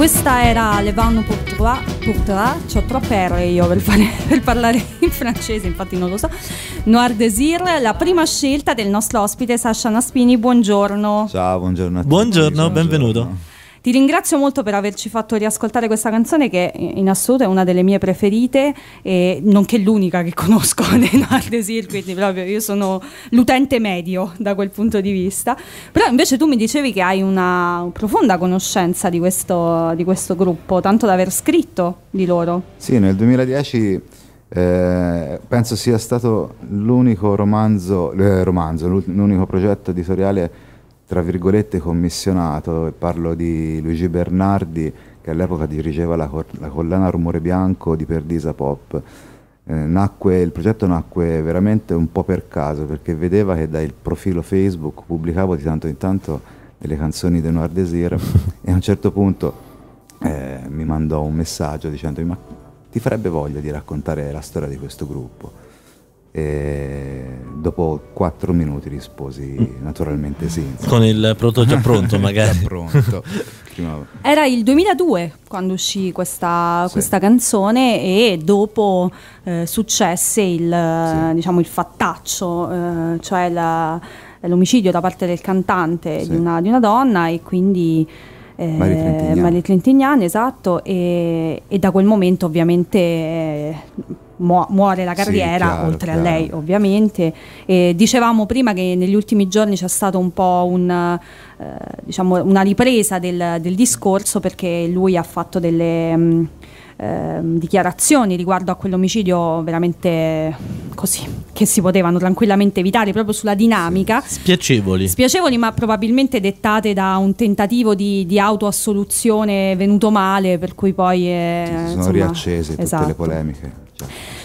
Questa era Le Vanno pour toi, pour ho troppe R io per, fare, per, parlare in francese, infatti non lo so. Noir Désir, la prima scelta del nostro ospite Sasha Naspini, buongiorno. Ciao, buongiorno a tutti. Buongiorno, buongiorno. benvenuto. Ti ringrazio molto per averci fatto riascoltare questa canzone che in assoluto è una delle mie preferite, e nonché l'unica che conosco nei Nardesir, quindi proprio io sono l'utente medio da quel punto di vista. Però invece tu mi dicevi che hai una profonda conoscenza di questo, di questo gruppo, tanto da aver scritto di loro. Sì, nel 2010... Eh, penso sia stato l'unico romanzo, eh, romanzo l'unico progetto editoriale tra virgolette commissionato, e parlo di Luigi Bernardi che all'epoca dirigeva la, la collana Rumore Bianco di Perdisa Pop. Eh, nacque, il progetto nacque veramente un po' per caso perché vedeva che dal profilo Facebook pubblicavo di tanto in tanto delle canzoni di Noir Désir e a un certo punto eh, mi mandò un messaggio dicendomi ma ti farebbe voglia di raccontare la storia di questo gruppo? E dopo quattro minuti risposi mm. naturalmente sì. Insomma. Con il prodotto già pronto magari. già pronto. Era il 2002 quando uscì questa, sì. questa canzone e dopo eh, successe il, sì. Eh, diciamo, il fattaccio, eh, cioè la, l'omicidio da parte del cantante sì. di, una, di, una, donna e quindi... Eh, Maria Trentignani. esatto, e, e, da quel momento ovviamente eh, muore la carriera, sì, chiaro, oltre chiaro. a lei ovviamente. E dicevamo prima che negli ultimi giorni c'è stata un po' un, eh, diciamo una ripresa del, del, discorso perché lui ha fatto delle... Mh, mm, Ehm, dichiarazioni riguardo a quell'omicidio veramente così che si potevano tranquillamente evitare proprio sulla dinamica spiacevoli spiacevoli ma probabilmente dettate da un tentativo di, di autoassoluzione venuto male per cui poi eh, si sono insomma, riaccese tutte esatto. le polemiche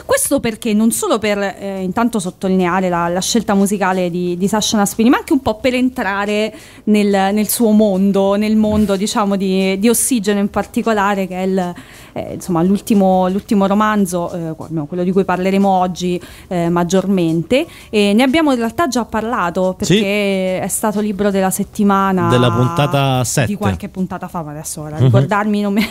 questo perché non solo per eh, intanto sottolineare la, la scelta musicale di, di, Sasha Naspini, ma anche un po' per entrare nel, nel suo mondo, nel mondo diciamo di, di, Ossigeno in particolare, che è il, eh, insomma, l'ultimo, l'ultimo, romanzo, eh, quello di cui parleremo oggi eh, maggiormente. E ne abbiamo in realtà già parlato perché sì. è stato libro della settimana della puntata 7 di qualche puntata fa, ma adesso ora mhm. ricordarmi non me,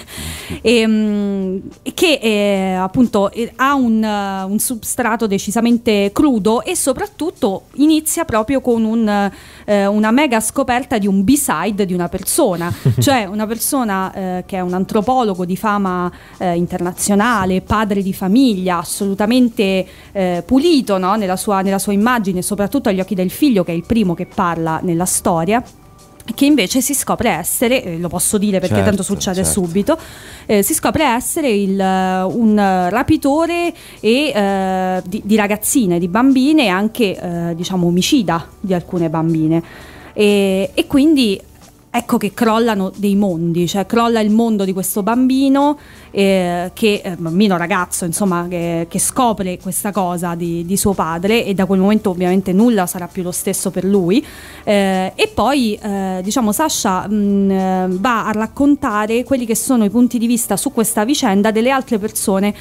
e, ehm, che è, eh, appunto eh, ha un, eh, un, substrato decisamente crudo e soprattutto inizia proprio con un, eh, una mega scoperta di un b-side di una persona, cioè una persona eh, che è un antropologo di fama eh, internazionale, padre di famiglia, assolutamente pulito no? nella, sua, nella sua immagine, soprattutto agli occhi del figlio che è il primo che parla nella storia che invece si scopre essere, eh, lo posso dire perché certo, tanto succede certo. subito, eh, si scopre essere il, eh, un rapitore e, eh, di, di, ragazzine, di bambine e anche eh, diciamo omicida di alcune bambine. E, e, quindi ecco che crollano dei mondi, cioè crolla il mondo di questo bambino eh, che eh, bambino ragazzo insomma che, che scopre questa cosa di, di, suo padre e da quel momento ovviamente nulla sarà più lo stesso per lui eh, e poi eh, diciamo Sasha mh, mm, eh, va a raccontare quelli che sono i punti di vista su questa vicenda delle altre persone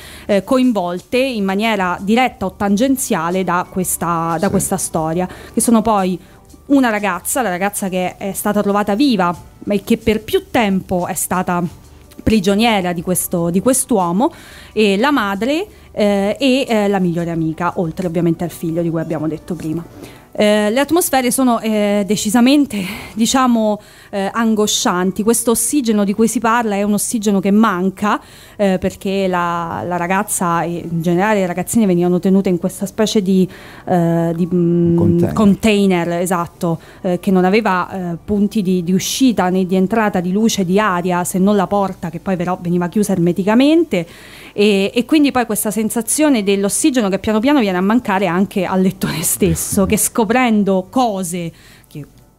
coinvolte in maniera diretta o tangenziale da questa, da questa storia che sono poi una ragazza, la ragazza che è stata trovata viva e che per più tempo è stata prigioniera di, questo, di quest'uomo e la madre eh, e eh, la migliore amica, oltre ovviamente al figlio di cui abbiamo detto prima. Eh, le atmosfere sono eh, decisamente, diciamo, eh, angoscianti. Questo ossigeno di cui si parla è un ossigeno che manca eh, perché la, la, ragazza e in generale le ragazzine venivano tenute in questa specie di, eh, di mm, container. container. esatto, che non aveva punti di, di, uscita né di entrata di luce, di aria, se non la porta che poi però veniva chiusa ermeticamente e, e quindi poi questa sensazione dell'ossigeno che piano piano viene a mancare anche al lettore stesso mm. che scoprendo cose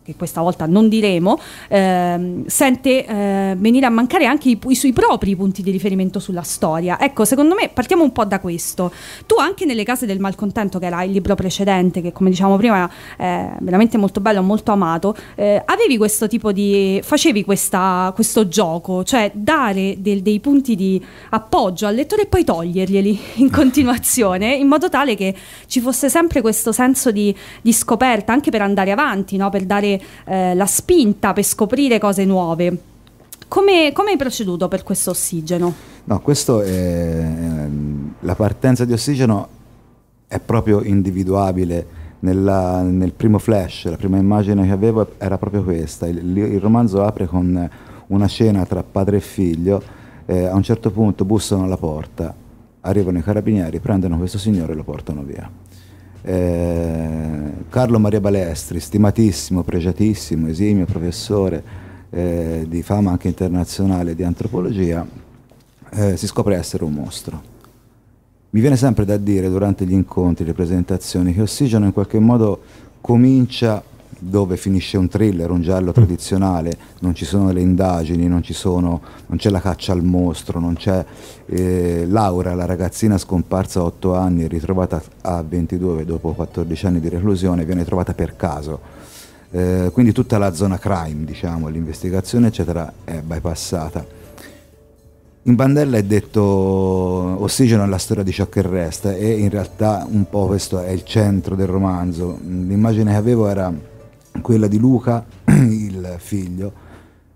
che questa volta non diremo, ehm, sente eh, venire a mancare anche i, i, suoi propri punti di riferimento sulla storia. Ecco, secondo me partiamo un po' da questo. Tu anche nelle case del malcontento, che era il libro precedente, che come diciamo prima è eh, veramente molto bello, molto amato, eh, avevi questo tipo di... facevi questa, questo gioco, cioè dare del, dei punti di appoggio al lettore e poi toglierglieli in continuazione, in modo tale che ci fosse sempre questo senso di, di scoperta, anche per andare avanti, no? per dare eh, la spinta per scoprire cose nuove. Come, come hai proceduto per questo ossigeno? No, questo è, ehm, la partenza di ossigeno è proprio individuabile. Nella, nel primo flash, la prima immagine che avevo era proprio questa. Il, il romanzo apre con una scena tra padre e figlio. Eh, a un certo punto bussano alla porta, arrivano i carabinieri, prendono questo signore e lo portano via. Eh, Carlo Maria Balestri, stimatissimo, pregiatissimo, esimio professore eh, di fama anche internazionale di antropologia, eh, si scopre essere un mostro. Mi viene sempre da dire durante gli incontri, le presentazioni, che Ossigeno in qualche modo comincia dove finisce un thriller, un giallo mm. tradizionale, non ci sono le indagini, non, sono, non c'è la caccia al mostro, non c'è eh, Laura, la ragazzina scomparsa a 8 anni, ritrovata a 22 dopo 14 anni di reclusione, viene trovata per caso. Eh, quindi tutta la zona crime, diciamo, l'investigazione eccetera è bypassata. In Bandella è detto ossigeno alla storia di ciò che resta e in realtà un po' questo è il centro del romanzo. L'immagine che avevo era quella di Luca, il figlio,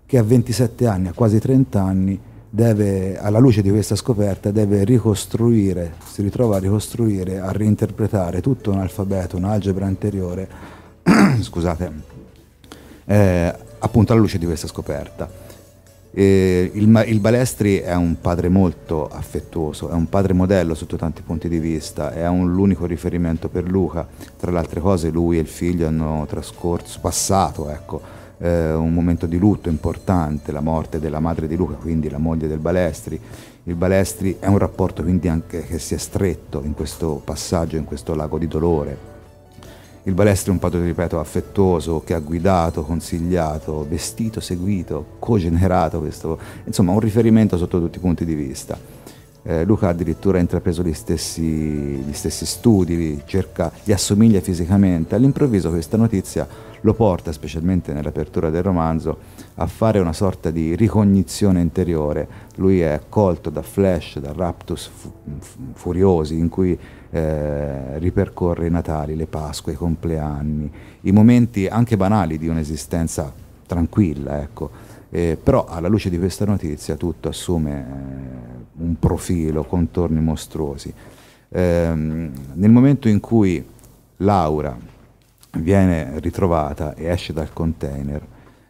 che a 27 anni, a quasi 30 anni, deve, alla luce di questa scoperta, deve ricostruire, si ritrova a ricostruire, a reinterpretare tutto un alfabeto, un'algebra anteriore, scusate, eh, appunto alla luce di questa scoperta. Eh, il, il, Balestri è un padre molto affettuoso, è un padre modello sotto tanti punti di vista, è un, l'unico riferimento per Luca. Tra le altre cose lui e il figlio hanno trascorso, passato ecco, eh, un momento di lutto importante, la morte della madre di Luca, quindi la moglie del Balestri. Il Balestri è un rapporto quindi anche che si è stretto in questo passaggio, in questo lago di dolore. Il balestre è un padre, ripeto, affettuoso, che ha guidato, consigliato, vestito, seguito, cogenerato, questo, insomma un riferimento sotto tutti i punti di vista. Eh, Luca addirittura ha intrapreso gli stessi, gli stessi studi, li, cerca, li assomiglia fisicamente. All'improvviso questa notizia lo porta, specialmente nell'apertura del romanzo, a fare una sorta di ricognizione interiore. Lui è accolto da flash, da raptus fu furiosi in cui eh, ripercorre i Natali, le Pasque, i compleanni, i momenti anche banali di un'esistenza tranquilla, ecco. Eh, però alla luce di questa notizia tutto assume eh, un profilo, contorni mostruosi. Ehm, nel momento in cui Laura viene ritrovata e esce dal container,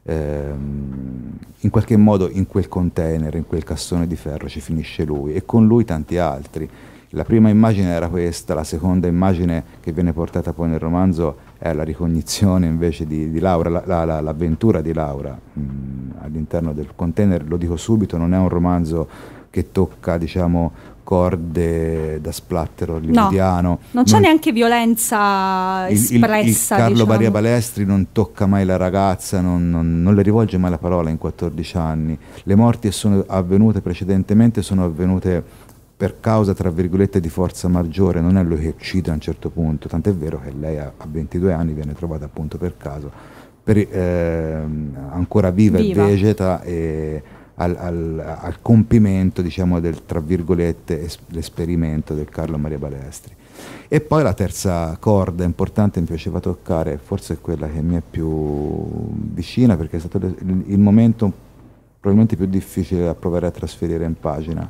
ehm, in qualche modo in quel container, in quel cassone di ferro ci finisce lui e con lui tanti altri. La prima immagine era questa, la seconda immagine che viene portata poi nel romanzo è la ricognizione invece di, di Laura, la, la, l'avventura di Laura mm, all'interno del container, lo dico subito, non è un romanzo che tocca diciamo corde da splattero hollywoodiano. No, non c'è non, neanche violenza espressa. Il, il, il Carlo diciamo. Maria Balestri non tocca mai la ragazza, non, non, non, le rivolge mai la parola in 14 anni. Le morti sono avvenute precedentemente sono avvenute per causa, tra virgolette, di forza maggiore, non è lui che uccide a un certo punto, tant'è vero che lei a, 22 anni viene trovata appunto per caso, per, eh, ancora viva, viva, e vegeta e al, al, al compimento, diciamo, del, tra virgolette, es, l'esperimento del Carlo Maria Balestri. E poi la terza corda importante mi piaceva toccare, forse è quella che mi è più vicina perché è stato il momento probabilmente più difficile da provare a trasferire in pagina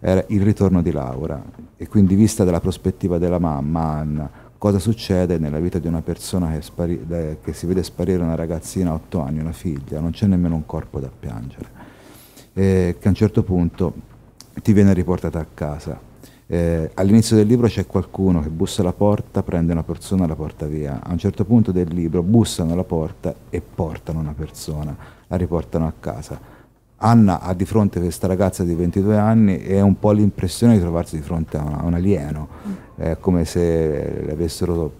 era il ritorno di Laura e quindi vista dalla prospettiva della mamma Anna cosa succede nella vita di una persona che, spari- che si vede sparire una ragazzina a otto anni, una figlia, non c'è nemmeno un corpo da piangere, eh, che a un certo punto ti viene riportata a casa. Eh, all'inizio del libro c'è qualcuno che bussa alla porta, prende una persona e la porta via. A un certo punto del libro bussano alla porta e portano una persona, la riportano a casa Anna ha di fronte questa ragazza di 22 anni e è un po' l'impressione di trovarsi di fronte a, una, a un alieno, mm. è come se le avessero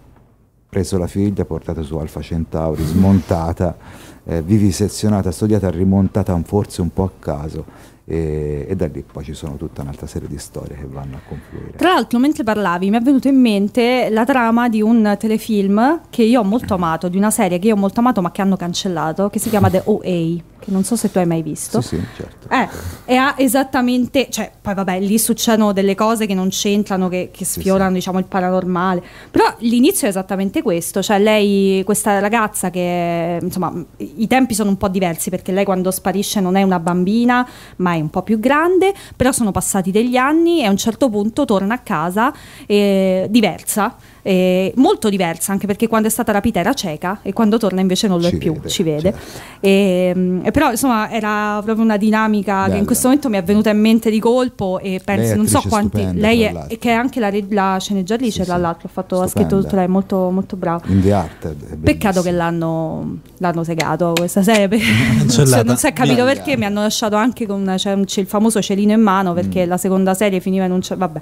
preso la figlia, portata su Alfa Centauri, smontata, eh, vivisezionata, studiata, rimontata forse un po' a caso e, e, da lì poi ci sono tutta un'altra serie di storie che vanno a confluire. Tra l'altro, mentre parlavi, mi è venuta in mente la trama di un telefilm che io ho molto amato, di una serie che io ho molto amato ma che hanno cancellato, che si chiama The OA che non so se tu hai mai visto. Sì, sì, certo. Eh, e ha esattamente, cioè, poi vabbè, lì succedono delle cose che non c'entrano, che, che sfiorano, sì, diciamo, il paranormale. Però l'inizio è esattamente questo, cioè lei, questa ragazza che, insomma, i tempi sono un po' diversi perché lei quando sparisce non è una bambina, ma è un po' più grande, però sono passati degli anni e a un certo punto torna a casa eh, diversa eh, molto diversa anche perché quando è stata rapita era cieca e quando torna invece non lo ci è più, ci vede. Certo. E, mm, però insomma era proprio una dinamica Bella. che in questo momento mi è venuta in mente di colpo e penso, non so quanti, lei è, e che è anche la, la sceneggiatrice sì, tra l'altro, ha scritto tutto lei, è molto, molto brava. In the art, Peccato che l'hanno, segato questa serie, non, si è capito perché, perché mi hanno lasciato anche con una, cioè, il famoso celino in mano perché mm. la seconda serie finiva in un... Vabbè,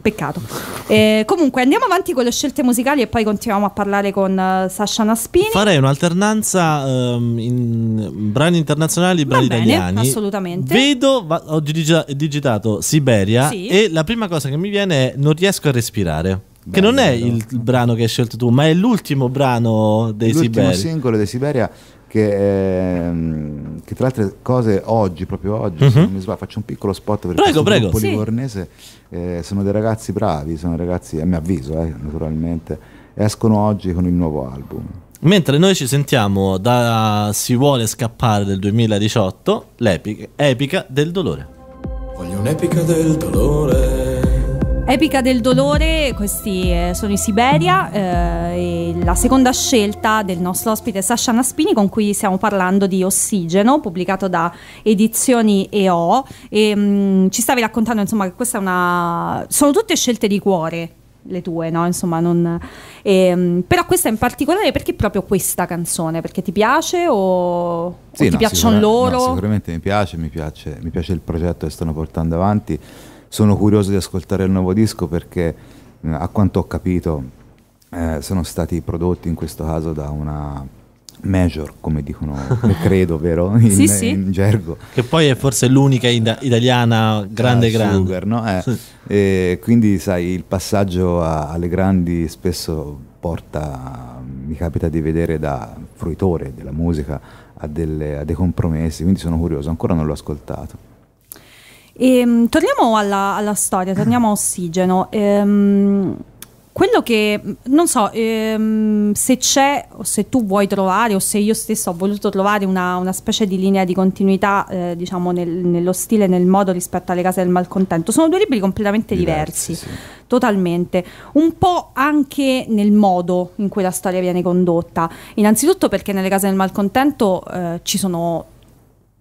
peccato. E, eh, comunque andiamo avanti con lo scenario scelte musicali e poi continuiamo a parlare con uh, Sasha Naspini. Farei un'alternanza um, in brani internazionali e brani bene, italiani. Assolutamente. Vedo, va, ho dig digitato Siberia sì. e la prima cosa che mi viene è non riesco a respirare. Bello. Che non è il brano che hai scelto tu, ma è l'ultimo brano dei l'ultimo Siberia. L'ultimo singolo dei Siberia che, ehm, che, tra le altre cose oggi, proprio oggi, uh -huh. se mhm. non mi sbaglio, faccio un piccolo spot per prego, prego. gruppo sì. livornese, eh, sono dei ragazzi bravi, sono ragazzi, a mio avviso eh, naturalmente, escono oggi con il nuovo album. Mentre noi ci sentiamo da Si vuole scappare del 2018, l'epica epica del dolore. Voglio un'epica del dolore Epica del dolore, questi eh, sono i Siberia, eh, la seconda scelta del nostro ospite Sasha Naspini con cui stiamo parlando di Ossigeno, pubblicato da Edizioni EO e mh, mm, ci stavi raccontando insomma che questa è una... sono tutte scelte di cuore le tue, no? Insomma, non... Ehm, però questa in particolare perché proprio questa canzone? Perché ti piace o, sì, o ti piacciono loro? No, sicuramente mi piace, mi piace, mi piace il progetto che stanno portando avanti sono curioso di ascoltare il nuovo disco perché eh, a quanto ho capito eh, sono stati prodotti in questo caso da una major, come dicono, credo, vero? In, sì, sì. in gergo. Che poi è forse l'unica ida- italiana grande ah, grande. Sugar, no? eh, sì. eh, quindi, sai, il passaggio a, alle grandi spesso porta, mi capita di vedere da fruitore della musica, a, delle, a dei compromessi, quindi sono curioso, ancora non l'ho ascoltato. E, ehm, torniamo alla, alla, storia, torniamo a Ossigeno. Ehm, quello che non so ehm, se c'è o se tu vuoi trovare o se io stesso ho voluto trovare una, una specie di linea di continuità eh, diciamo nel, nello stile nel modo rispetto alle case del malcontento sono due libri completamente diversi, diversi sì. totalmente un po' anche nel modo in cui la storia viene condotta innanzitutto perché nelle case del malcontento eh, ci sono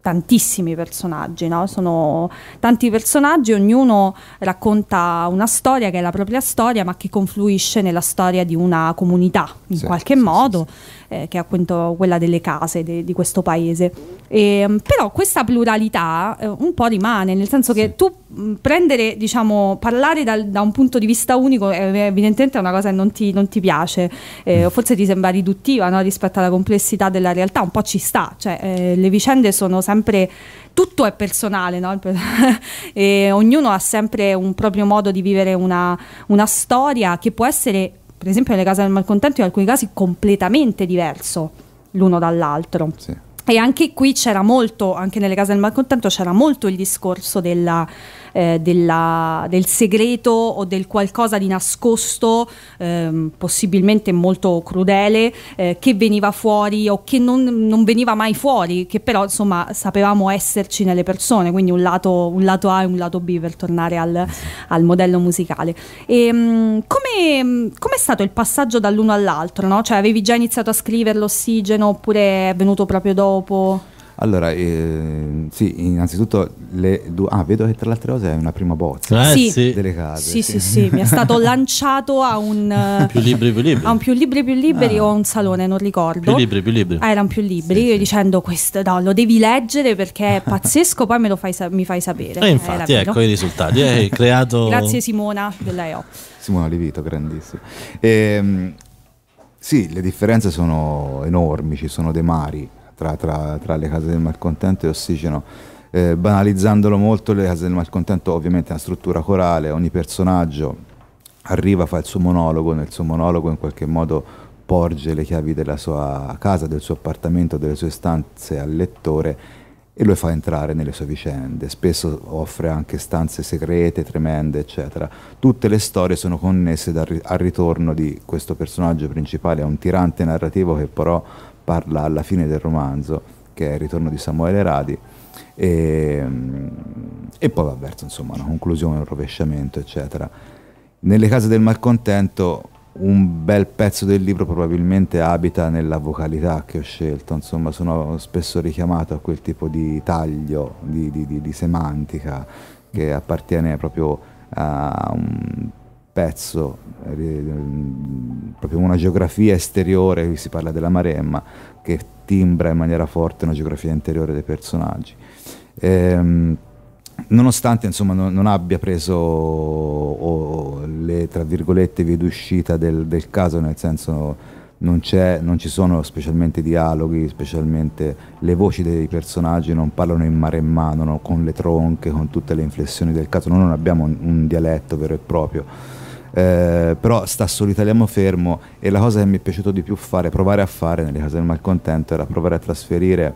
tantissimi personaggi, no? sono tanti personaggi, ognuno racconta una storia che è la propria storia, ma che confluisce nella storia di una comunità in sì, qualche sì, modo. Sì, eh, che è appunto quella delle case de, di questo paese. E, ehm, però questa pluralità eh, un po' rimane, nel senso sì. che tu mm, prendere, diciamo, parlare dal, da un punto di vista unico è eh, eh, evidentemente è una cosa che non ti, non ti piace, eh, mm. forse ti sembra riduttiva no? rispetto alla complessità della realtà, un po' ci sta, cioè eh, le vicende sono sempre tutto è personale, no? e ognuno ha sempre un proprio modo di vivere una, una, storia che può essere per esempio nelle case del malcontento in alcuni casi completamente diverso l'uno dall'altro. Sì. E anche qui c'era molto, anche nelle case del malcontento c'era molto il discorso della eh, della, del segreto o del qualcosa di nascosto, ehm, possibilmente molto crudele, eh, che veniva fuori o che non, non, veniva mai fuori, che però insomma sapevamo esserci nelle persone, quindi un lato, un lato A e un lato B per tornare al, al modello musicale. E, ehm, mh, come, è stato il passaggio dall'uno all'altro? No? Cioè avevi già iniziato a scrivere l'ossigeno oppure è venuto proprio dopo? Allora, eh, sì, innanzitutto le due... Ah, vedo che tra le altre cose è una prima bozza eh, sì. delle case. Sì, sì, sì, sì. mi è stato lanciato a un... Eh, più libri più libri. A un più libri più libri ah. o a un salone, non ricordo. Più libri più libri. Ah, erano più libri, sì, io sì. dicendo questo, no, lo devi leggere perché è pazzesco, poi me lo fai, mi fai sapere. E eh, infatti, ecco i risultati, eh, hai creato... Grazie Simona dell'EO. Simona Livito, grandissimo. Ehm, sì, le differenze sono enormi, ci sono dei mari tra, tra, tra le case del malcontento e ossigeno. Eh, banalizzandolo molto, le case del malcontento ovviamente è una struttura corale, ogni personaggio arriva, fa il suo monologo, nel suo monologo in qualche modo porge le chiavi della sua casa, del suo appartamento, delle sue stanze al lettore e lo fa entrare nelle sue vicende, spesso offre anche stanze segrete, tremende, eccetera. Tutte le storie sono connesse dal, al ritorno di questo personaggio principale, è un tirante narrativo che però parla alla fine del romanzo, che è il ritorno di Samuele Radi, e, e poi va verso insomma, una conclusione, un rovesciamento, eccetera. Nelle case del malcontento un bel pezzo del libro probabilmente abita nella vocalità che ho scelto, insomma sono spesso richiamato a quel tipo di taglio, di, di, di, di semantica che appartiene proprio a un pezzo, eh, proprio una geografia esteriore, qui si parla della Maremma, che timbra in maniera forte una geografia interiore dei personaggi. Ehm, nonostante insomma, non, non, abbia preso oh, le tra virgolette vie d'uscita del, del, caso, nel senso non, non, ci sono specialmente dialoghi, specialmente le voci dei personaggi non parlano in mare no? con le tronche, con tutte le inflessioni del caso, noi non abbiamo un, un dialetto vero e proprio eh, però sta sull'italiano fermo e la cosa che mi è piaciuto di più fare, provare a fare nelle case del malcontento era provare a trasferire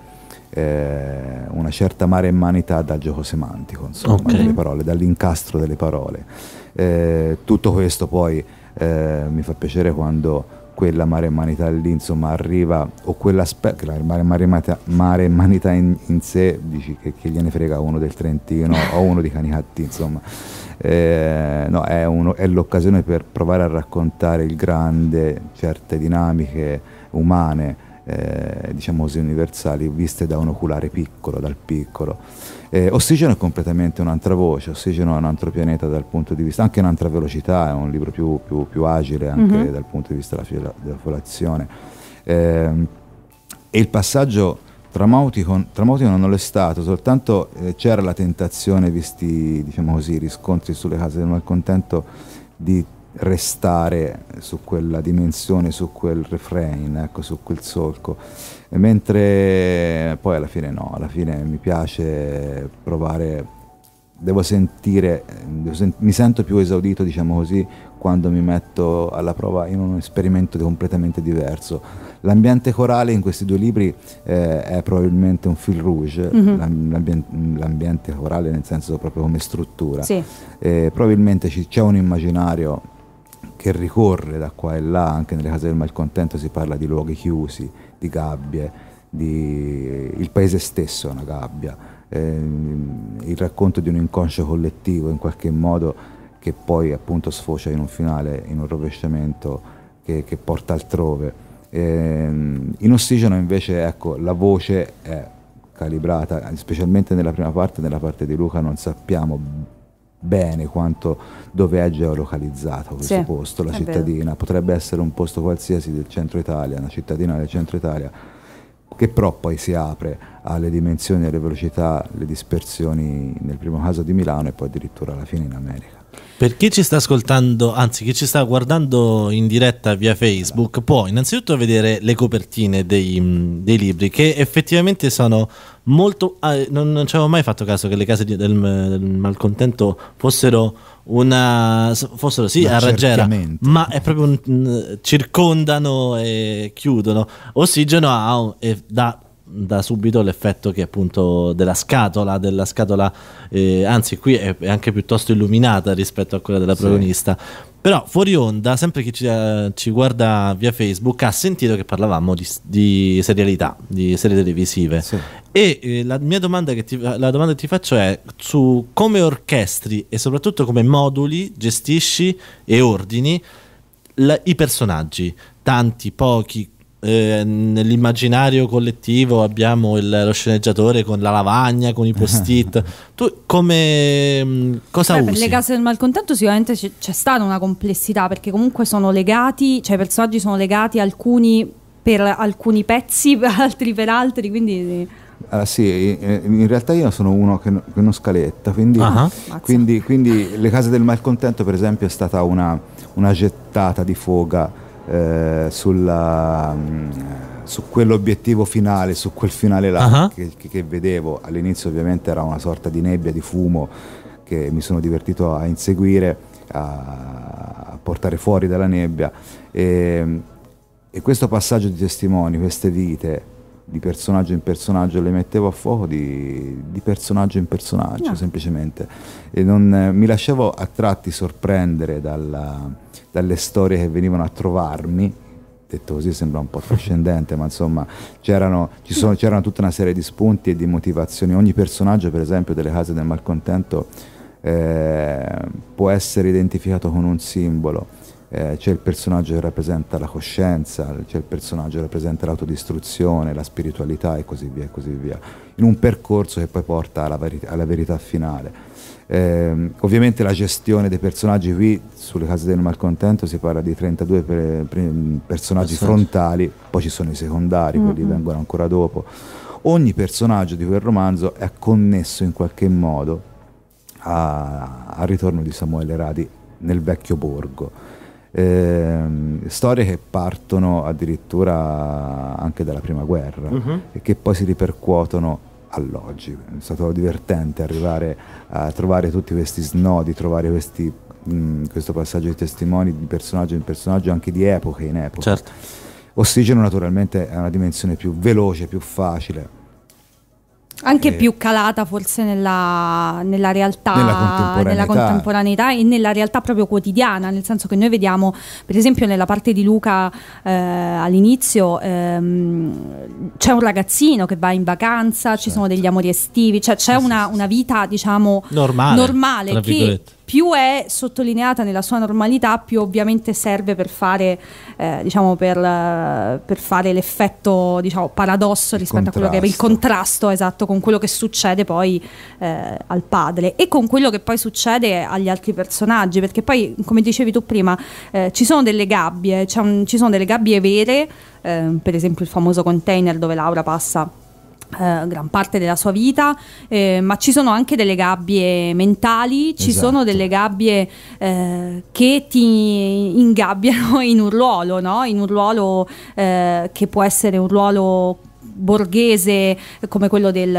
eh, una certa mare in manità dal gioco semantico, insomma, okay. delle parole, dall'incastro delle parole. Eh, tutto questo poi eh, mi fa piacere quando quella mare e manità lì insomma arriva o quell'aspetto mare, mare, manità, in, in sé dici che, che, gliene frega uno del Trentino o uno di Canicatti insomma eh, no, è, uno, è, l'occasione per provare a raccontare il grande, certe dinamiche umane, eh, diciamo così, universali, viste da un oculare piccolo, dal piccolo. Eh, Ossigeno è completamente un'altra voce, Ossigeno è un altro pianeta dal punto di vista, anche un'altra velocità, è un libro più, più, più agile anche mm-hmm. dal punto di vista della, della, della e il passaggio Tramauticon, Tramauticon non lo è stato, soltanto eh, c'era la tentazione, visti diciamo così, i riscontri sulle case del malcontento, di restare su quella dimensione, su quel refrain, ecco, su quel solco. E mentre poi alla fine no, alla fine mi piace provare devo sentire, mi sento più esaudito, diciamo così, quando mi metto alla prova in un esperimento completamente diverso. L'ambiente corale in questi due libri eh, è probabilmente un fil rouge, mm-hmm. l'ambi- l'ambi- l'ambiente corale nel senso proprio come struttura. Sì. Eh, probabilmente c- c'è un immaginario che ricorre da qua e là, anche nelle case del malcontento si parla di luoghi chiusi, di gabbie, di... il paese stesso è una gabbia Ehm, il racconto di un inconscio collettivo in qualche modo che poi appunto sfocia in un finale, in un rovesciamento che, che porta altrove. Ehm, in ossigeno invece ecco, la voce è calibrata, specialmente nella prima parte, nella parte di Luca non sappiamo bene quanto dove è geolocalizzato questo sì, posto, la cittadina, vero. potrebbe essere un posto qualsiasi del centro Italia, una cittadina del centro Italia, che però poi si apre alle dimensioni, alle velocità, le dispersioni nel primo caso di Milano e poi addirittura alla fine in America. Per chi ci sta ascoltando, anzi chi ci sta guardando in diretta via Facebook, può innanzitutto vedere le copertine dei, mm, dei libri che effettivamente sono molto... Eh, non, non ci avevo mai fatto caso che le case di, del, del, malcontento fossero una... fossero sì, a raggiera, ma è proprio un, mm, circondano e chiudono. Ossigeno ha, e da da subito l'effetto che appunto della scatola, della scatola eh, anzi qui è, è, anche piuttosto illuminata rispetto a quella della protagonista. Sì. Però fuori onda, sempre chi ci, uh, ci, guarda via Facebook ha sentito che parlavamo di, di serialità, di serie televisive. Sì. E eh, la mia domanda che, ti, domanda che, ti, faccio è su come orchestri e soprattutto come moduli gestisci e ordini la, i personaggi, tanti, pochi, eh, nell'immaginario collettivo abbiamo il, lo sceneggiatore con la lavagna, con i post-it. tu come mm, cosa Beh, usi? Per le case del malcontento sicuramente c'è, c'è stata una complessità perché comunque sono legati, cioè i personaggi sono legati alcuni per alcuni pezzi, altri per altri, quindi... Uh, sì, ah, in realtà io sono uno che, no, che non scaletta, quindi, uh-huh. quindi, quindi, le case del malcontento per esempio è stata una, una gettata di foga eh, sulla, mm, su quell'obiettivo finale, su quel finale là uh-huh. che, che, vedevo. All'inizio ovviamente era una sorta di nebbia, di fumo che mi sono divertito a inseguire, a, a portare fuori dalla nebbia. E, ehm, e questo passaggio di testimoni, queste vite, di personaggio in personaggio, le mettevo a fuoco di, di personaggio in personaggio no. Ah. semplicemente e non, eh, mi lasciavo a tratti sorprendere dalla, dalle storie che venivano a trovarmi detto così sembra un po' trascendente, ma insomma c'erano, sono, mm. c'erano, tutta una serie di spunti e di motivazioni. Ogni personaggio, per esempio, delle case del malcontento eh, può essere identificato con un simbolo eh, c'è il personaggio che rappresenta la coscienza, c'è il personaggio che rappresenta l'autodistruzione, la spiritualità e così via e così via, in un percorso che poi porta alla, veri alla verità finale. Eh, ovviamente la gestione dei personaggi qui, sulle case del malcontento, si parla di 32 per, per, personaggi Assenso. frontali, poi ci sono i secondari, mm -hmm. quelli vengono ancora dopo. Ogni personaggio di quel romanzo è connesso in qualche modo al ritorno di Samuele Radi nel vecchio borgo eh, storie che partono addirittura anche dalla prima guerra uh-huh. e che poi si ripercuotono all'oggi. È stato divertente arrivare a trovare tutti questi snodi, trovare questi, mh, mm, questo passaggio di testimoni di personaggio in personaggio, anche di epoche in epoca. Certo. Ossigeno naturalmente è una dimensione più veloce, più facile, anche eh, più calata forse nella, nella realtà, nella contemporaneità. nella contemporaneità. e nella realtà proprio quotidiana, nel senso che noi vediamo per esempio nella parte di Luca eh, all'inizio ehm, c'è un ragazzino che va in vacanza, certo. ci sono certo. degli amori estivi, cioè c'è una, una vita diciamo normale, normale che più è sottolineata nella sua normalità, più ovviamente serve per fare, eh, diciamo per, per fare l'effetto diciamo, paradosso il rispetto contrasto. a quello che è il contrasto esatto, con quello che succede poi eh, al padre e con quello che poi succede agli altri personaggi, perché poi, come dicevi tu prima, eh, ci sono delle gabbie, un, ci sono delle gabbie vere, ehm, per esempio il famoso container dove Laura passa eh, gran parte della sua vita, eh, ma ci sono anche delle gabbie mentali, ci esatto. sono delle gabbie eh, che ti ingabbiano in un ruolo, no? in un ruolo eh, che può essere un ruolo borghese come quello del,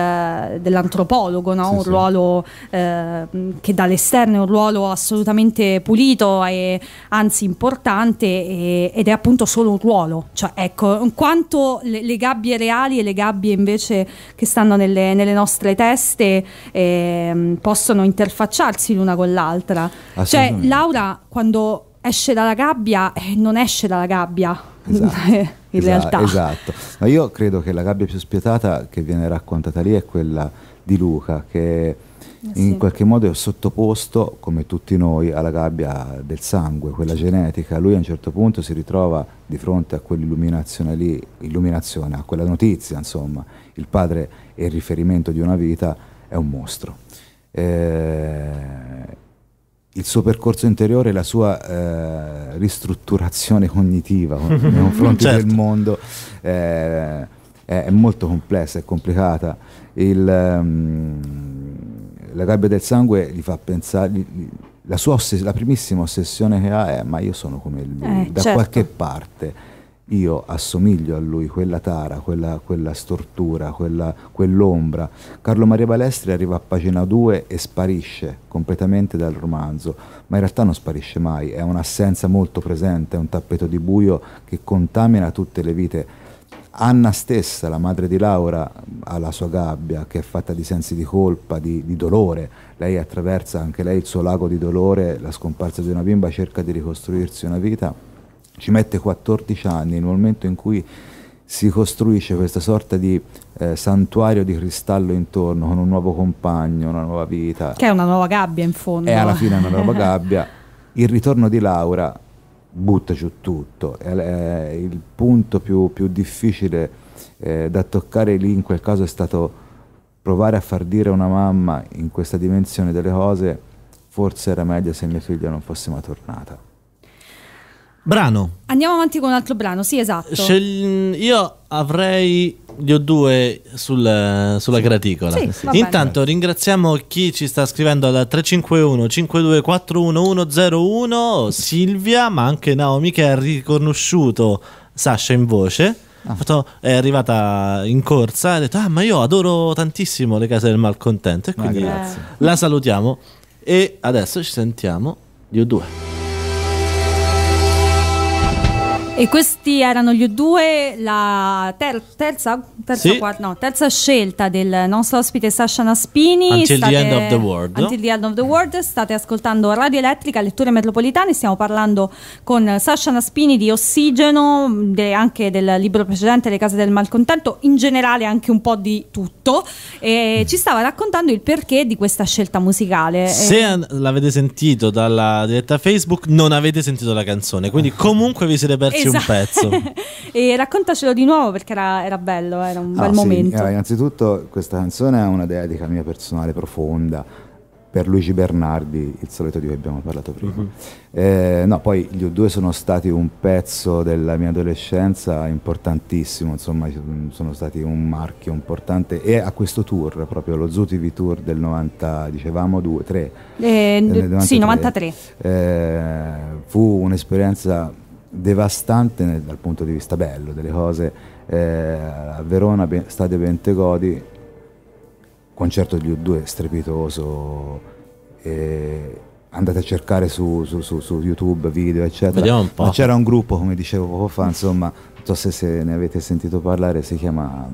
dell'antropologo, no? sì, un sì. ruolo eh, che dall'esterno è un ruolo assolutamente pulito e anzi importante e, ed è appunto solo un ruolo, cioè ecco, quanto le, le, gabbie reali e le gabbie invece che stanno nelle, nelle nostre teste eh, possono interfacciarsi l'una con l'altra. Cioè Laura quando esce dalla gabbia eh, non esce dalla gabbia esatto, in realtà. Esatto, ma io credo che la gabbia più spietata che viene raccontata lì è quella di Luca, che eh, in qualche modo è sottoposto, come tutti noi, alla gabbia del sangue, quella genetica. Lui a un certo punto si ritrova di fronte a quell'illuminazione lì, illuminazione, a quella notizia, insomma, il padre è il riferimento di una vita, è un mostro. Eh, il suo percorso interiore, la sua eh, ristrutturazione cognitiva nei confronti certo. del mondo eh, è, molto complessa, è complicata. Il, um, la gabbia del sangue gli fa pensare... Gli, la, sua ossess- la primissima ossessione che ha è ma io sono come lui, eh, da certo. qualche parte io assomiglio a lui, quella tara, quella, quella stortura, quell'ombra. Carlo Maria Balestri arriva a pagina 2 e sparisce completamente dal romanzo, ma in realtà non sparisce mai, è un'assenza molto presente, è un tappeto di buio che contamina tutte le vite. Anna stessa, la madre di Laura, ha la sua gabbia che è fatta di sensi di colpa, di, di dolore. Lei attraversa anche lei il suo lago di dolore, la scomparsa di una bimba, cerca di ricostruirsi una vita ci mette 14 anni, il momento in cui si costruisce questa sorta di eh, santuario di cristallo intorno con un nuovo compagno, una nuova vita. Che è una nuova gabbia in fondo. E alla fine è una nuova gabbia. Il ritorno di Laura butta giù tutto, è, è il punto più, più difficile eh, da toccare lì in quel caso è stato provare a far dire a una mamma in questa dimensione delle cose forse era meglio se mia figlia non fosse mai tornata. Brano. Andiamo avanti con un altro brano, sì esatto. Scel io avrei gli ho due sul, sulla graticola. Sì, Intanto ringraziamo chi ci sta scrivendo al 351 5241101 Silvia, ma anche Naomi che ha riconosciuto Sasha in voce. Ah. È arrivata in corsa e ha detto: Ah, ma io adoro tantissimo le case del malcontento. E quindi la salutiamo. E adesso ci sentiamo. Dio due. E questi erano gli due, la ter- terza, terza, sì. quarta, no, terza, scelta del nostro ospite Sasha Naspini. Until state, the end of the world. Until the end of the world. State ascoltando Radio Elettrica, Letture Metropolitane. Stiamo parlando con Sasha Naspini di Ossigeno, de- anche del libro precedente Le case del malcontento, in generale anche un po' di tutto. E ci stava raccontando il perché di questa scelta musicale. Se e... l'avete sentito dalla diretta Facebook, non avete sentito la canzone. Quindi ah. comunque vi siete persi un esatto. pezzo. e raccontacelo di nuovo perché era, era bello, era un ah, bel sì. momento. Allora, innanzitutto questa canzone è una dedica mia personale profonda per Luigi Bernardi, il solito di cui abbiamo parlato prima. Uh-huh. Eh, no, poi gli U2 sono stati un pezzo della mia adolescenza importantissimo, insomma sono stati un marchio importante e a questo tour, proprio lo Zoo TV Tour del 90, dicevamo 2, 3. Eh, 93. Eh, sì, 93. Eh, fu un'esperienza devastante nel, dal punto di vista bello delle cose. Eh, a Verona, ben, Stadio Bentegodi, concerto di U2 strepitoso. Eh, andate a cercare su, su, su, su YouTube video, eccetera. Ma c'era un gruppo, come dicevo poco fa, insomma, non so se, se, ne avete sentito parlare, si, chiama,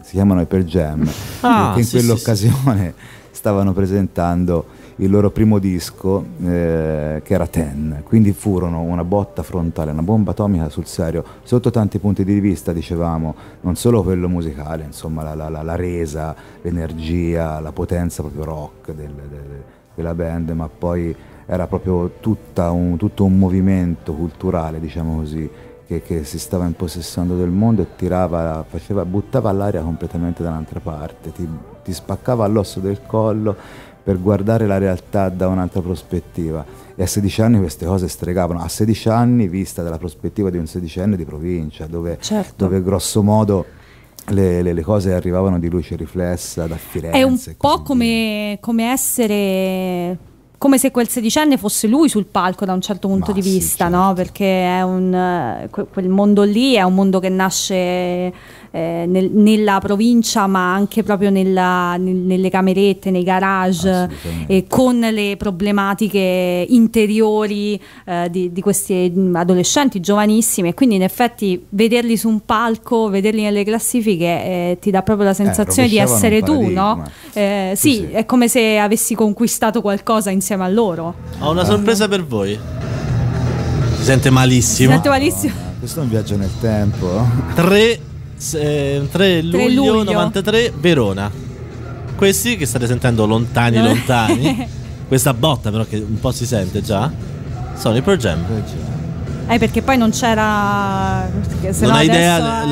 si chiamano Hyper Jam, ah, che in sì, quell'occasione sì, sì. stavano presentando il loro primo disco eh, che era Ten, quindi furono una botta frontale, una bomba atomica sul serio, sotto tanti punti di vista dicevamo, non solo quello musicale, insomma la, la, la resa, l'energia, la potenza proprio rock del, del, della band, ma poi era proprio un, tutto un movimento culturale, diciamo così, che, che, si stava impossessando del mondo e tirava, faceva, buttava l'aria completamente dall'altra parte, ti, ti spaccava all'osso del collo per guardare la realtà da un'altra prospettiva. E a 16 anni queste cose stregavano, a 16 anni vista dalla prospettiva di un sedicenne di provincia, dove, certo. dove grosso modo... Le, le, le, cose arrivavano di luce riflessa da Firenze. È un po' come, come, essere. Come se quel sedicenne fosse lui sul palco da un certo punto Ma di sì, vista, certo. no? Perché un, quel mondo lì è un mondo che nasce eh, nel, nella provincia ma anche proprio nella, nel, nelle camerette, nei garage eh, con le problematiche interiori eh, di, di, questi mm, adolescenti giovanissimi e quindi in effetti vederli su un palco, vederli nelle classifiche eh, ti dà proprio la eh, sensazione di essere tu, no? Eh, sì, sì, è come se avessi conquistato qualcosa insieme a loro. Ho una sorpresa per voi. Si sente malissimo. Si sente malissimo. Ah, questo è un viaggio nel tempo. Tre 3 ehm, luglio, 3 luglio 93 Verona. Questi che state sentendo lontani, lontani. questa botta però che un po' si sente già. Sono i Pro Jam. Eh, perché poi non c'era. Se non no, hai idea è...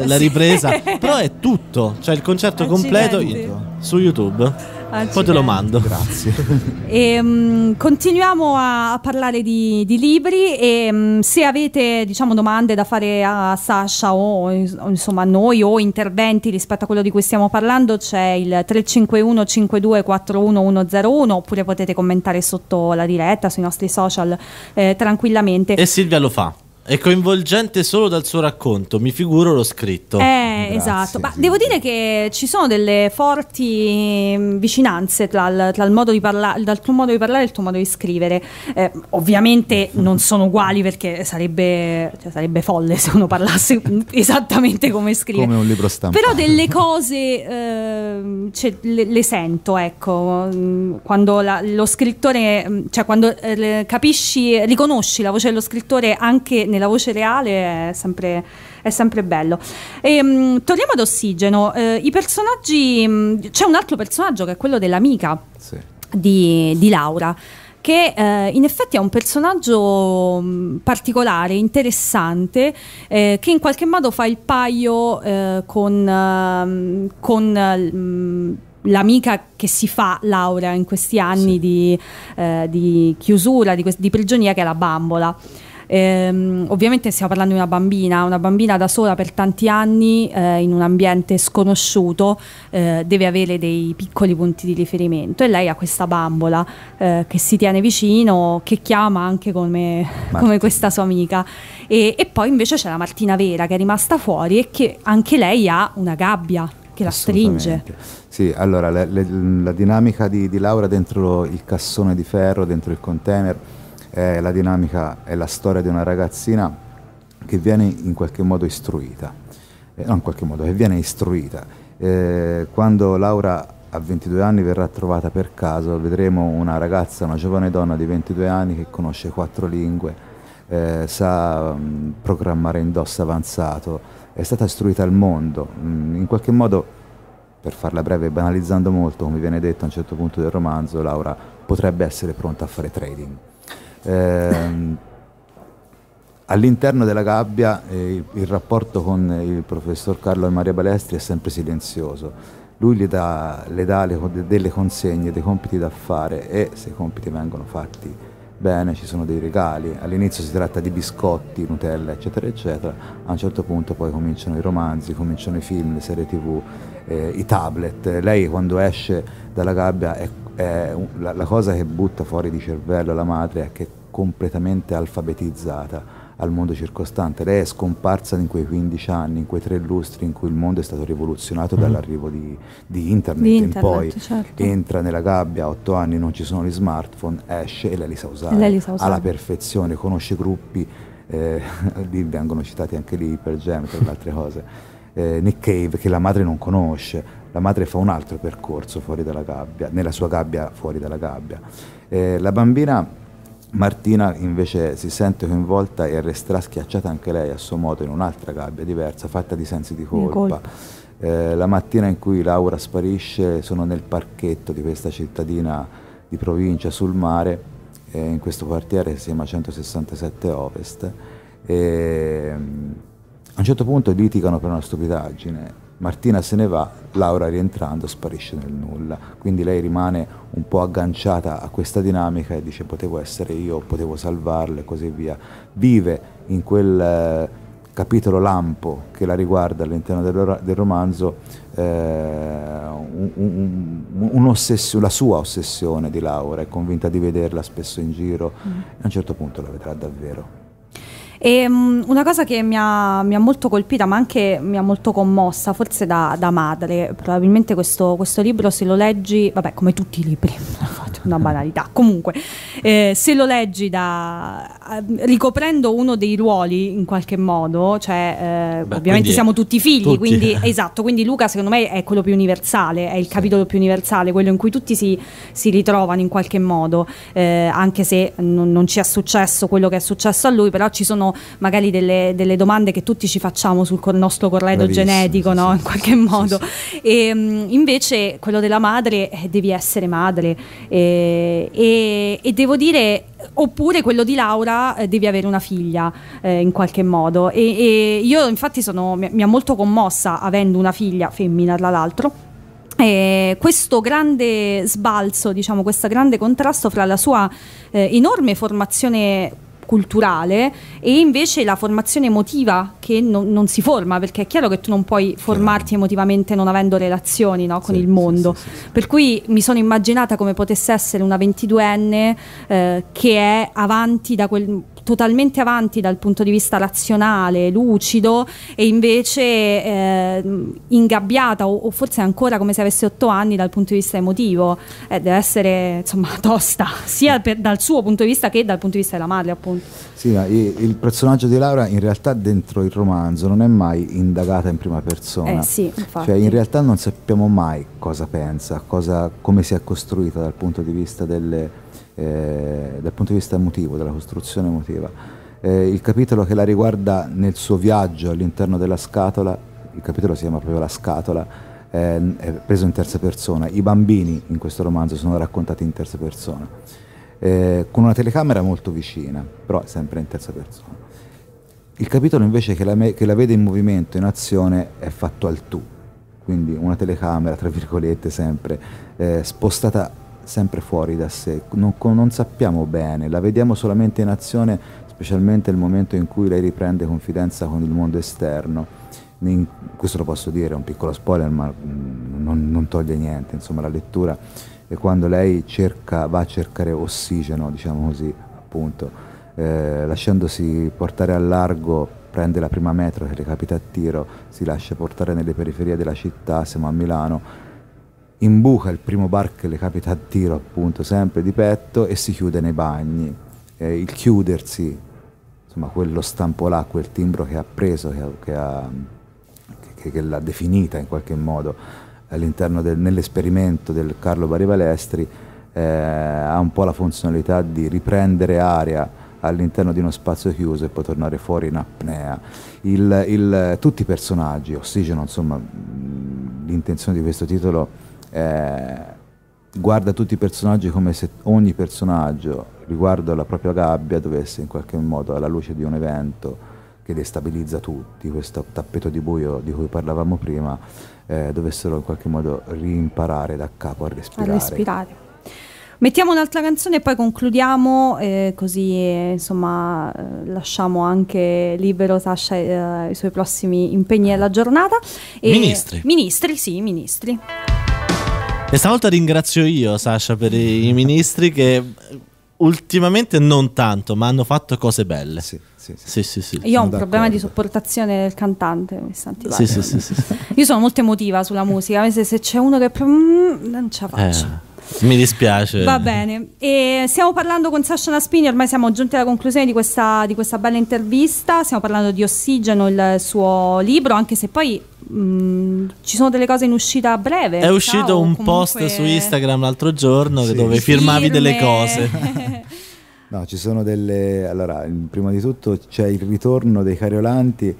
la, la, ripresa. però è tutto. Cioè il concerto Accidenti. completo su YouTube. Accidenti. Ah, Poi te lo mando. Grazie. E, um, continuiamo a, a parlare di, di libri e um, se avete diciamo, domande da fare a Sasha o insomma a noi o interventi rispetto a quello di cui stiamo parlando c'è il 351 5241101 oppure potete commentare sotto la diretta sui nostri social eh, tranquillamente. E Silvia lo fa. È coinvolgente solo dal suo racconto, mi figuro l'ho scritto. Eh, Grazie, esatto. Ma sì. devo dire che ci sono delle forti mm, vicinanze tra, il, tra il modo di parlare, dal tuo modo di parlare e il tuo modo di scrivere. Eh, ovviamente non sono uguali perché sarebbe, cioè, sarebbe folle se uno parlasse esattamente come scrive. Come un libro stampato. Però delle cose eh, cioè, le, le, sento, ecco. Mm, quando la, lo scrittore, mm, cioè quando eh, capisci, riconosci la voce dello scrittore anche nel quindi la voce reale è sempre, è sempre bello. E, mh, mm, torniamo ad Ossigeno, eh, i personaggi, mh, mm, c'è un altro personaggio che è quello dell'amica sì. di, di Laura che eh, in effetti è un personaggio mm, particolare, interessante, eh, che in qualche modo fa il paio eh, con, ehm, con l'amica che si fa Laura in questi anni sì. di, eh, di, chiusura, di, di, prigionia, che è la bambola. Ehm, ovviamente stiamo parlando di una bambina, una bambina da sola per tanti anni eh, in un ambiente sconosciuto eh, deve avere dei piccoli punti di riferimento e lei ha questa bambola eh, che si tiene vicino, che chiama anche come, come questa sua amica. E, e poi invece c'è la Martina Vera che è rimasta fuori e che anche lei ha una gabbia che la stringe. Sì, allora le, le, la dinamica di, di Laura dentro il cassone di ferro, dentro il container è eh, la dinamica è la storia di una ragazzina che viene in qualche modo istruita, eh, non in qualche modo, che viene istruita. Eh, quando Laura a 22 anni verrà trovata per caso, vedremo una ragazza, una giovane donna di 22 anni che conosce quattro lingue, eh, sa mh, mm, programmare indosso avanzato, è stata istruita al mondo, mh, mm, in qualche modo, per farla breve, banalizzando molto, come viene detto a un certo punto del romanzo, Laura potrebbe essere pronta a fare trading. Eh, All'interno della gabbia eh, il rapporto con il professor Carlo e Maria Balestri è sempre silenzioso. Lui le dà, le dà le, delle consegne, dei compiti da fare e se i compiti vengono fatti bene ci sono dei regali. All'inizio si tratta di biscotti, Nutella, eccetera, eccetera. A un certo punto poi cominciano i romanzi, cominciano i film, le serie tv, eh, i tablet. Lei quando esce dalla gabbia è eh, la, la, cosa che butta fuori di cervello la madre è che è completamente alfabetizzata al mondo circostante. Lei è scomparsa in quei 15 anni, in quei tre lustri in cui il mondo è stato rivoluzionato mm. dall'arrivo di, di, internet di, internet in poi. Certo. Entra nella gabbia, a 8 anni non ci sono gli smartphone, esce e lei li sa usare, li sa usare. alla perfezione, conosce gruppi, eh, lì vengono citati anche lì per Jam, per le altre cose. Eh, Nick Cave che la madre non conosce, la madre fa un altro percorso fuori dalla gabbia, nella sua gabbia fuori dalla gabbia. Eh, la bambina Martina invece si sente coinvolta e resterà schiacciata anche lei a suo modo in un'altra gabbia diversa, fatta di sensi di colpa. colpa. Eh, la mattina in cui Laura sparisce sono nel parchetto di questa cittadina di provincia sul mare, eh, in questo quartiere che si chiama 167 Ovest. E, a un certo punto litigano per una stupidaggine. Martina se ne va, Laura rientrando sparisce nel nulla, quindi lei rimane un po' agganciata a questa dinamica e dice potevo essere io, potevo salvarle e così via. Vive in quel eh, capitolo lampo che la riguarda all'interno del, del romanzo eh, un, un, la sua ossessione di Laura, è convinta di vederla spesso in giro mm. e a un certo punto la vedrà davvero. E, um, una cosa che mi ha, mi ha, molto colpita, ma anche mi ha molto commossa, forse da, da madre, probabilmente questo, questo, libro se lo leggi, vabbè come tutti i libri, una banalità, comunque eh, se lo leggi da, Ehm, ricoprendo uno dei ruoli in qualche modo, cioè eh, Beh, ovviamente siamo tutti figli, tutti. quindi esatto, quindi Luca secondo me è quello più universale, è il sì. capitolo più universale, quello in cui tutti si, si ritrovano in qualche modo, eh, anche se non, non, ci è successo quello che è successo a lui, però ci sono magari delle, delle domande che tutti ci facciamo sul cor- nostro corredo Bravissimo, genetico, sì, no? sì, in qualche modo. E, ehm, mh, invece quello della madre, eh, devi essere madre e, eh, e, e devo dire, oppure quello di Laura, eh, devi avere una figlia eh, in qualche modo. E, e io infatti sono, mi, ha molto commossa avendo una figlia femmina, tra l'altro. Eh, questo grande sbalzo, diciamo, questo grande contrasto fra la sua eh, enorme formazione culturale e invece la formazione emotiva che non, non, si forma perché è chiaro che tu non puoi formarti emotivamente non avendo relazioni no, con sì, il mondo sì, sì, per cui mi sono immaginata come potesse essere una 22enne eh, che è avanti da quel totalmente avanti dal punto di vista razionale, lucido e invece eh, ingabbiata o, o, forse ancora come se avesse otto anni dal punto di vista emotivo. Eh, deve essere insomma tosta sia per, dal suo punto di vista che dal punto di vista della madre appunto. Sì, ma il personaggio di Laura in realtà dentro il romanzo non è mai indagata in prima persona. Eh sì, cioè in realtà non sappiamo mai cosa pensa, cosa, come si è costruita dal punto di vista delle eh, dal punto di vista emotivo, della costruzione emotiva. Eh, il capitolo che la riguarda nel suo viaggio all'interno della scatola, il capitolo si chiama proprio La scatola, eh, è preso in terza persona. I bambini in questo romanzo sono raccontati in terza persona, eh, con una telecamera molto vicina, però sempre in terza persona. Il capitolo invece che la, me- che la vede in movimento, in azione, è fatto al tu, quindi una telecamera, tra virgolette, sempre eh, spostata sempre fuori da sé, non, non sappiamo bene, la vediamo solamente in azione, specialmente nel momento in cui lei riprende confidenza con il mondo esterno. In, questo lo posso dire, è un piccolo spoiler, ma mm, non, non toglie niente, insomma la lettura è quando lei cerca, va a cercare ossigeno, diciamo così, appunto, eh, lasciandosi portare a largo, prende la prima metro che le capita a tiro, si lascia portare nelle periferie della città, siamo a Milano, imbuca il primo bar che le capita a tiro, appunto, sempre di petto, e si chiude nei bagni. Eh, il chiudersi, insomma, quello stampo là, quel timbro che ha preso, che, che, ha, che, che l'ha definita in qualche modo all'interno del, nell'esperimento del Carlo Bari eh, ha un po' la funzionalità di riprendere aria all'interno di uno spazio chiuso e poi tornare fuori in apnea. Il, il, tutti i personaggi, Ossigeno, insomma, l'intenzione di questo titolo è eh, guarda tutti i personaggi come se ogni personaggio riguardo alla propria gabbia dovesse in qualche modo, alla luce di un evento che destabilizza tutti, questo tappeto di buio di cui parlavamo prima, eh, dovessero in qualche modo rimparare da capo a respirare. A respirare. Mettiamo un'altra canzone e poi concludiamo, eh, così insomma eh, lasciamo anche libero Sasha eh, i suoi prossimi impegni della giornata. E, ministri. Ministri, sì, ministri. E stavolta ringrazio io, Sasha, per i mm. ministri che ultimamente non tanto, ma hanno fatto cose belle. Sì. Sì, sì. Sì, sì, Io ho un problema di sopportazione del cantante. Mi Io sono molto emotiva sulla musica. Se, se c'è uno che. Mm, non ce la eh. faccio. Eh. Mi dispiace. Va bene. E stiamo parlando con Sasha Naspini, ormai siamo giunti alla conclusione di questa, di questa bella intervista. Stiamo parlando di Ossigeno, il suo libro, anche se poi Mm, ci sono delle cose in uscita a breve. È uscito ciao, un comunque... post su Instagram l'altro giorno sì. dove firmavi Firme. delle cose. no, ci sono delle. Allora, prima di tutto c'è il ritorno dei Cariolanti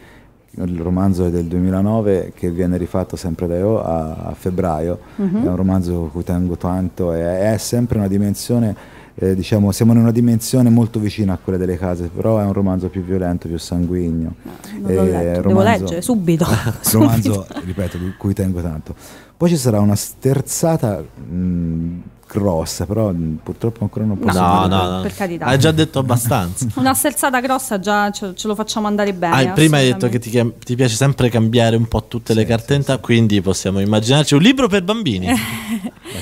il romanzo è del 2009 che viene rifatto sempre da Eo a, a febbraio, mm -hmm. è un romanzo cui tengo tanto e è sempre una dimensione, eh, diciamo, siamo in una dimensione molto vicina a quella delle case, però è un romanzo più violento, più sanguigno. No, romanzo, Devo leggere subito. romanzo, ripeto, di cui tengo tanto. Poi ci sarà una sterzata mh, mm, grossa, però mm, purtroppo ancora non posso No, no, no, per carità. Hai già detto abbastanza. Una sterzata grossa già ce, ce lo facciamo andare bene. Ah, prima hai detto che ti, ti, piace sempre cambiare un po' tutte sì, le carte in tavola, sì, quindi possiamo immaginarci un libro per bambini.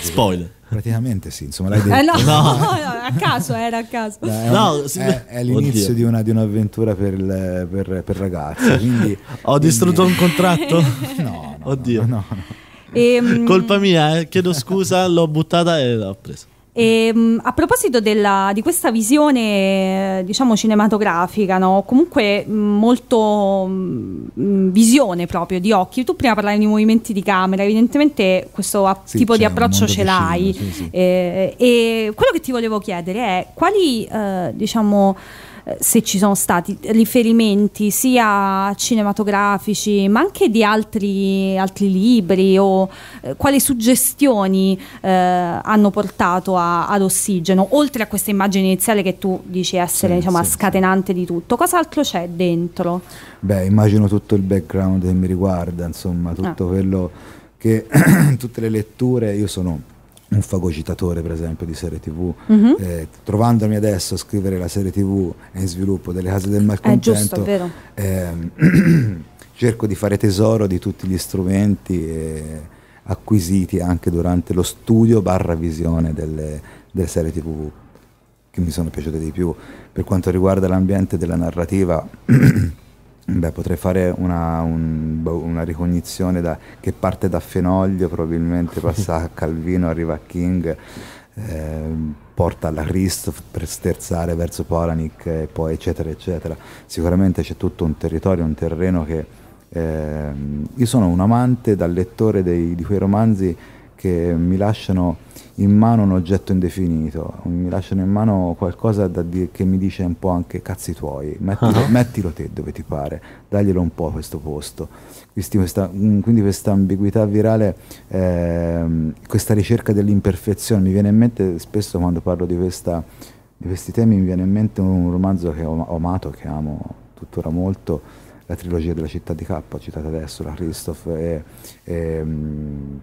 Spoiler. Praticamente sì, insomma l'hai detto. Eh no, no. no, a caso era a caso. No, è, un, è, è l'inizio di, una, di, un'avventura per, il, per, per ragazzi. Quindi, Ho distrutto un contratto? No, no. Oddio. no. no. E, ehm, Colpa mia, eh? chiedo scusa, l'ho buttata e l'ho presa. E, ehm, a proposito della, di questa visione, diciamo, cinematografica, no? comunque mm, molto mh, mm, mm, visione proprio di occhi, tu prima parlavi di movimenti di camera, evidentemente questo a, sì, tipo di approccio ce l'hai. Sì, sì. eh, e quello che ti volevo chiedere è quali, eh, diciamo, se ci sono stati riferimenti sia cinematografici ma anche di altri, altri libri o eh, quali suggestioni eh, hanno portato a, ad ossigeno, oltre a questa immagine iniziale che tu dici essere sì, diciamo, sì, scatenante sì. di tutto, cos'altro c'è dentro? Beh, immagino tutto il background che mi riguarda, insomma, tutto ah. quello che tutte le letture io sono un fagocitatore per esempio di serie tv mm-hmm. eh, trovandomi adesso a scrivere la serie tv in sviluppo delle case del eh, malcontento è giusto, è eh, cerco di fare tesoro di tutti gli strumenti eh, acquisiti anche durante lo studio barra visione delle, delle serie tv che mi sono piaciute di più per quanto riguarda l'ambiente della narrativa Beh, potrei fare una, un, boh, una ricognizione da, che parte da Fenoglio, probabilmente passa a Calvino, arriva a King, eh, porta alla Christoph per sterzare verso Poranik e poi eccetera eccetera. Sicuramente c'è tutto un territorio, un terreno che... Eh, io sono un amante dal lettore dei, di quei romanzi che mi lasciano in mano un oggetto indefinito, mi lasciano in mano qualcosa di, che mi dice un po' anche cazzi tuoi, mettilo, uh-huh. mettilo te dove ti pare, daglielo un po' a questo posto. Quindi questa, mm, quindi questa ambiguità virale, eh, questa ricerca dell'imperfezione, mi viene in mente spesso quando parlo di, questa, di questi temi, mi viene in mente un romanzo che ho, ho amato, che amo tuttora molto, la trilogia della città di K, citata adesso da Christoph. E, e, ehm,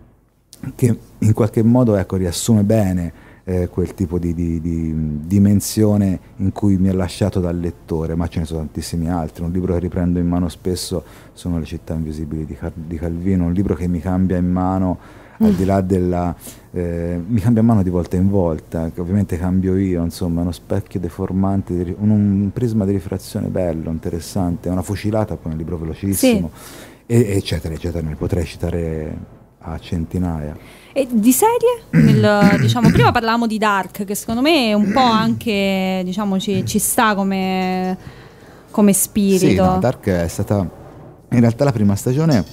che in qualche modo ecco, riassume bene eh, quel tipo di, di, di, dimensione in cui mi ha lasciato dal lettore, ma ce ne sono tantissimi altri. Un libro che riprendo in mano spesso sono Le città invisibili di, Car di Calvino, un libro che mi cambia in mano al di là della... Eh, mi cambia mano di volta in volta, che ovviamente cambio io, insomma, uno specchio deformante, un, un prisma di rifrazione bello, interessante, una fucilata, poi un libro velocissimo, sì. e, eccetera, eccetera, ne potrei citare a centinaia. E di serie? Mm. Nel, diciamo, prima parlavamo di Dark, che secondo me è un po' anche diciamo, ci, ci sta come, come spirito. Sì, no, Dark è stata. In realtà la prima stagione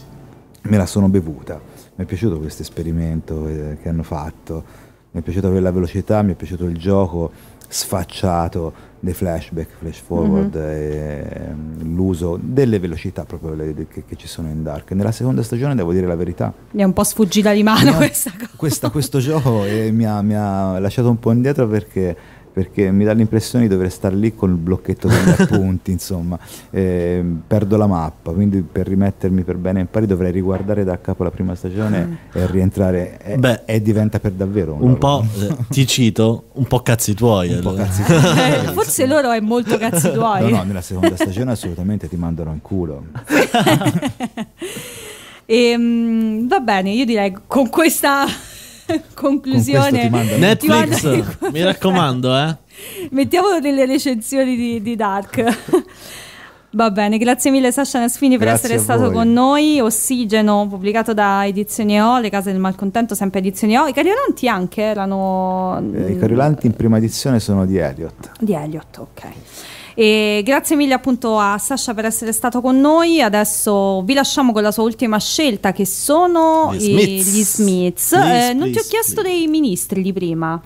me la sono bevuta. Mi è piaciuto questo esperimento eh, che hanno fatto. Mi è piaciuta quella velocità, mi è piaciuto il gioco sfacciato dei flashback, flash forward, mm -hmm. l'uso delle velocità proprio le, che, che, ci sono in Dark. Nella seconda stagione devo dire la verità. Mi è un po' sfuggita di mano ha, questa cosa. Questa, questo gioco eh, mi, ha, mi, ha, lasciato un po' indietro perché perché mi dà l'impressione di dover stare lì con il blocchetto degli appunti, insomma, eh, perdo la mappa, quindi per rimettermi per bene in pari dovrei riguardare da capo la prima stagione ah. e rientrare e, Beh, e diventa per davvero un, un po', eh, ti cito, un po' cazzi tuoi. Un po cazzi tuoi. Eh, forse loro è molto cazzi tuoi. No, no, nella seconda stagione assolutamente ti mandano in culo. e, ehm, va bene, io direi con questa conclusione. Ti Netflix, ti mi raccomando, eh. Mettiamo delle recensioni di, di Dark. Va bene, grazie mille Sasha Nasfini per essere stato voi. con noi. Ossigeno, pubblicato da Edizioni O, Le Case del Malcontento, sempre Edizioni O. I Cariolanti anche erano... Eh, I Cariolanti in prima edizione sono di Elliot. Di Elliot, ok. E grazie mille appunto a Sasha per essere stato con noi. Adesso vi lasciamo con la sua ultima scelta che sono gli Smiths. Gli Smiths. Please, eh, non please, ti ho chiesto please. dei ministri di prima.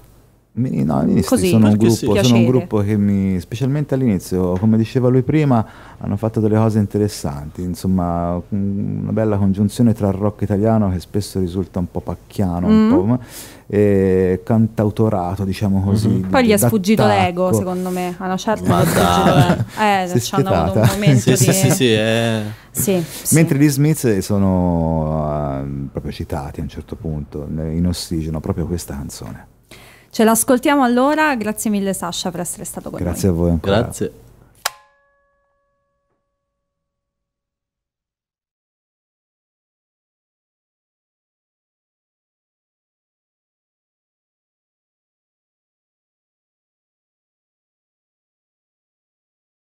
No, Così, sono, un gruppo, sì. sono un gruppo che mi, specialmente all'inizio, come diceva lui prima, hanno fatto delle cose interessanti, insomma una bella congiunzione tra rock italiano che spesso risulta un po' pacchiano, mm. un po', e cantautorato, diciamo mm-hmm. così. Mm-hmm. Di, Poi gli è sfuggito l'ego, secondo me, a una certa Ma da... eh, ci hanno avuto un momento sì, di... Sì, sì, eh. sì, sì. Mentre gli Smith sono uh, proprio citati a un certo punto eh, in ossigeno, proprio questa canzone. Ce l'ascoltiamo allora, grazie mille Sasha per essere stato con grazie noi. Grazie a voi ancora. Grazie.